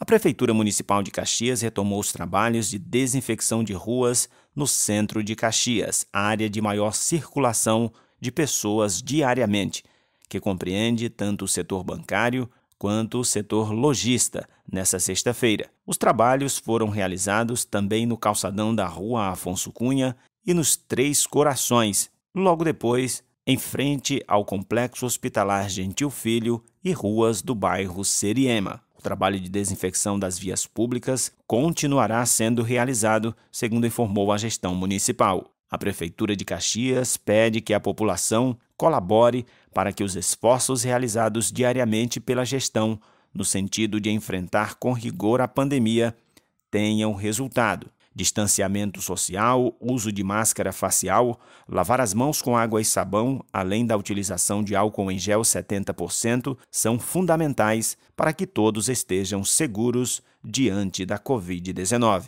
A Prefeitura Municipal de Caxias retomou os trabalhos de desinfecção de ruas no centro de Caxias, área de maior circulação de pessoas diariamente, que compreende tanto o setor bancário quanto o setor lojista, nessa sexta-feira. Os trabalhos foram realizados também no calçadão da Rua Afonso Cunha e nos Três Corações, logo depois, em frente ao Complexo Hospitalar Gentil Filho e ruas do bairro Seriema trabalho de desinfecção das vias públicas continuará sendo realizado, segundo informou a gestão municipal. A Prefeitura de Caxias pede que a população colabore para que os esforços realizados diariamente pela gestão, no sentido de enfrentar com rigor a pandemia, tenham resultado distanciamento social, uso de máscara facial, lavar as mãos com água e sabão, além da utilização de álcool em gel 70%, são fundamentais para que todos estejam seguros diante da Covid-19.